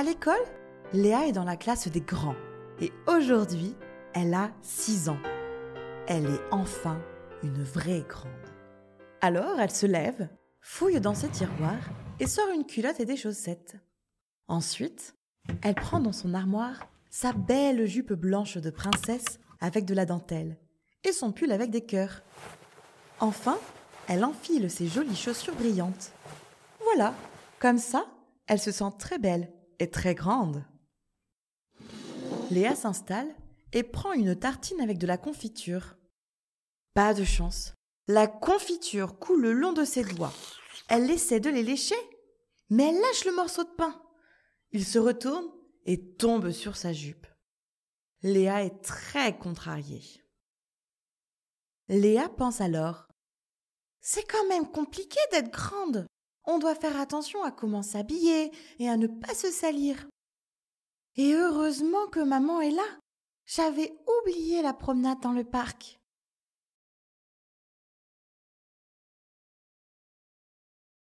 À l'école, Léa est dans la classe des grands. Et aujourd'hui, elle a 6 ans. Elle est enfin une vraie grande. Alors, elle se lève, fouille dans ses tiroirs et sort une culotte et des chaussettes. Ensuite, elle prend dans son armoire sa belle jupe blanche de princesse avec de la dentelle et son pull avec des cœurs. Enfin, elle enfile ses jolies chaussures brillantes. Voilà, comme ça, elle se sent très belle est très grande. Léa s'installe et prend une tartine avec de la confiture. Pas de chance. La confiture coule le long de ses doigts. Elle essaie de les lécher, mais elle lâche le morceau de pain. Il se retourne et tombe sur sa jupe. Léa est très contrariée. Léa pense alors C'est quand même compliqué d'être grande on doit faire attention à comment s'habiller et à ne pas se salir. Et heureusement que maman est là. J'avais oublié la promenade dans le parc.